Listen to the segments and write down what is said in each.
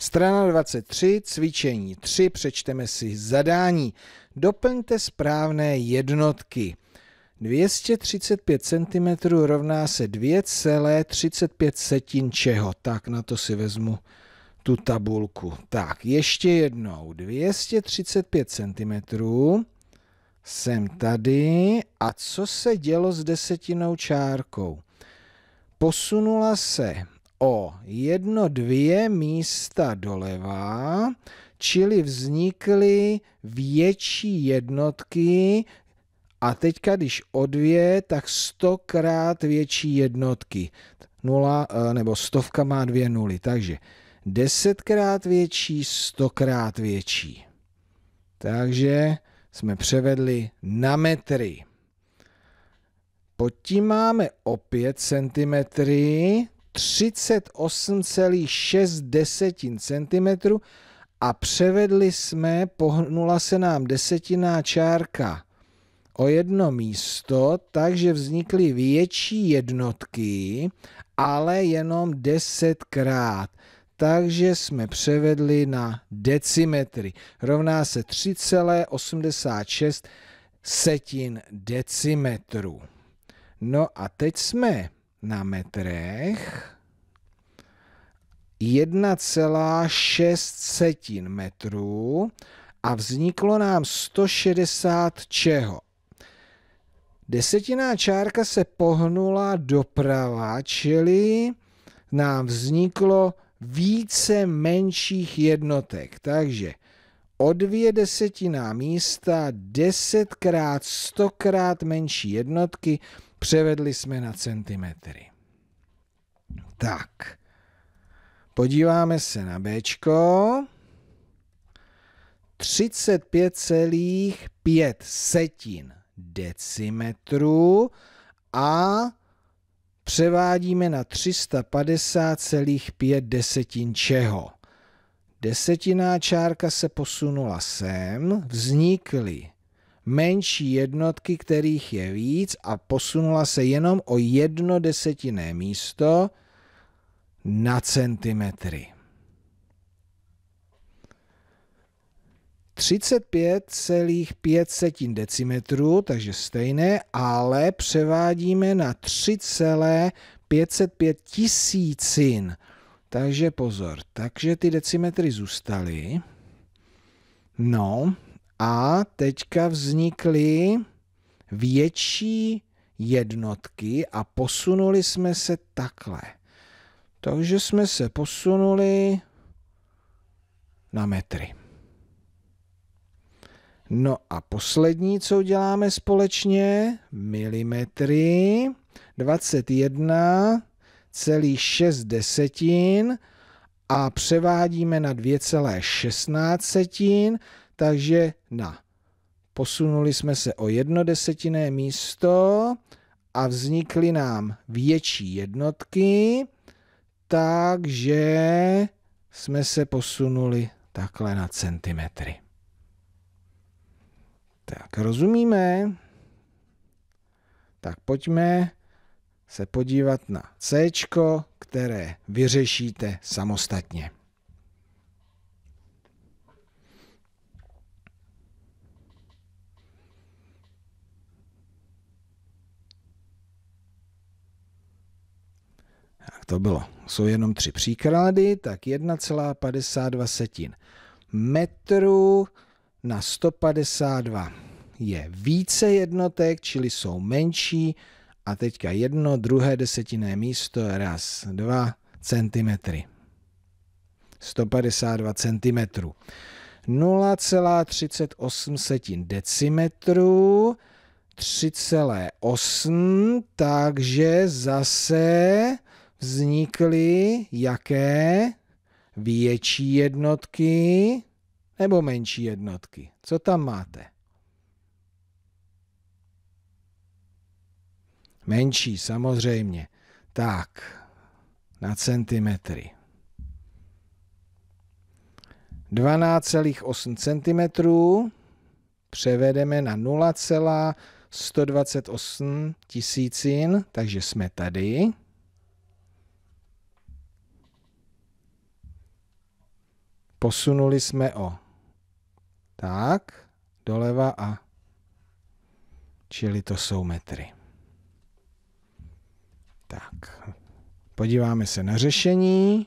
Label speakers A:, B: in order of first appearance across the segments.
A: Strana 23, cvičení 3, přečteme si zadání. Doplňte správné jednotky. 235 cm rovná se 2,35 setin čeho. Tak na to si vezmu tu tabulku. Tak, ještě jednou. 235 cm. Jsem tady. A co se dělo s desetinou čárkou? Posunula se o jedno, dvě místa doleva, čili vznikly větší jednotky a teďka, když o dvě, tak stokrát větší jednotky. Nula, eh, nebo stovka má dvě nuly, takže desetkrát větší, stokrát větší. Takže jsme převedli na metry. Pod tím máme opět centimetry, 38,6 cm a převedli jsme, pohnula se nám desetinná čárka o jedno místo, takže vznikly větší jednotky, ale jenom desetkrát. Takže jsme převedli na decimetry. Rovná se 3,86 setin decimetru. No a teď jsme na metrech 1,6 metrů a vzniklo nám 160 čeho. Desetiná čárka se pohnula doprava, čili nám vzniklo více menších jednotek. Takže o dvě desetiná místa, desetkrát, stokrát menší jednotky, Převedli jsme na centimetry. Tak. Podíváme se na B. 35,5 setin decimetru a převádíme na 350,5 desetin čeho. Desetiná čárka se posunula sem, vznikly menší jednotky, kterých je víc a posunula se jenom o jedno desetinné místo na centimetry. 35,5 decimetrů, takže stejné, ale převádíme na 3,505 tisícin. Takže pozor, takže ty decimetry zůstaly. No, a teďka vznikly větší jednotky a posunuli jsme se takhle. Takže jsme se posunuli na metry. No a poslední, co uděláme společně, milimetry, 21 desetin a převádíme na 2,16 takže na. Posunuli jsme se o jedno desetinné místo a vznikly nám větší jednotky, takže jsme se posunuli takhle na centimetry. Tak rozumíme? Tak pojďme se podívat na C, které vyřešíte samostatně. to bylo. Jsou jenom tři příklady, tak 1,52 setin metru na 152 je více jednotek, čili jsou menší a teďka jedno, druhé desetinné místo, raz, dva centimetry. 152 cm. 0,38 setin decimetru, 3,8, takže zase vznikly jaké větší jednotky nebo menší jednotky. Co tam máte? Menší, samozřejmě. Tak, na centimetry. 12,8 cm převedeme na 0,128 tisícin, takže jsme tady. Posunuli jsme o. Tak, doleva a. Čili to jsou metry. Tak, podíváme se na řešení.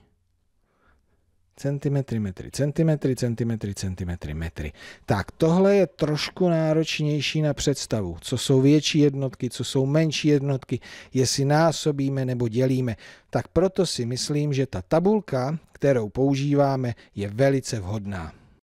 A: Centimetry, metry, centimetry, centimetry, centimetry, metry. Tak tohle je trošku náročnější na představu. Co jsou větší jednotky, co jsou menší jednotky, jestli násobíme nebo dělíme. Tak proto si myslím, že ta tabulka, kterou používáme, je velice vhodná.